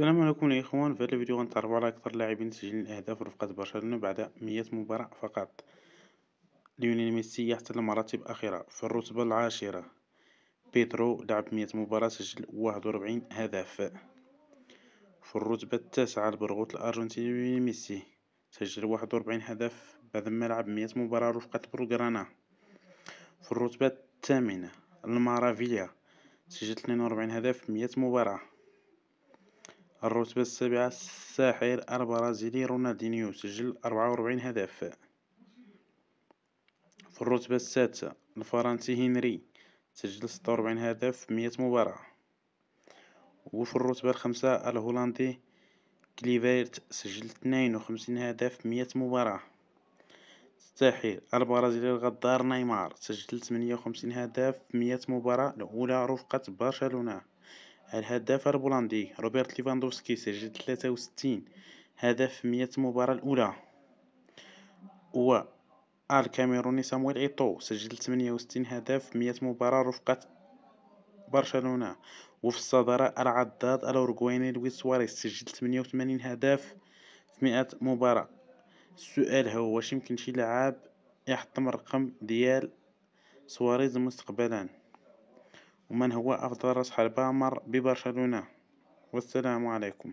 السلام عليكم يا اخوان في هذا الفيديو غنتعرفوا على اكثر لاعبين سجلين الاهداف رفقة برشلونة بعد 100 مباراة فقط ليونيل ميسي يحتل مراتب اخيرة في الرتبة العاشرة بيترو لعب 100 مباراة سجل 41 هدف في الرتبة التاسعة البرغوث الارجنتيني ميسي سجل 41 هدف بعد ما لعب 100 مباراة رفقة بروغرانا في الرتبة الثامنة المارافيا سجل 42 هدف في 100 مباراة الرتبة السابعة الساحر البرازيلي رونالدينيو سجل أربعة وربعين هدف في الرتبة السادسة الفرنسي هنري سجل ستة وربعين هدف في مية مباراة وفي الرتبة الخامسة الهولندي كليفيرت سجل اثنين وخمسين هدف في مية مباراة الساحر البرازيلي الغدار نيمار سجل 58 هدف في 100 مباراة الأولى رفقة برشلونة الهداف البولندي روبرت ليفاندوفسكي سجل 63 هدف في 100 مباراة الأولى و الكاميروني سامويل إيتو سجل 68 هدف في 100 مباراة رفقة برشلونة وفي الصدارة العداد الأورغويني لويس سواريز سجل 88 هدف في 100 مباراة السؤال هو واش يمكن شي لعاب يحطم الرقم ديال سواريز مستقبلا ومن هو أفضل رأس حربة مر ببرشلونة والسلام عليكم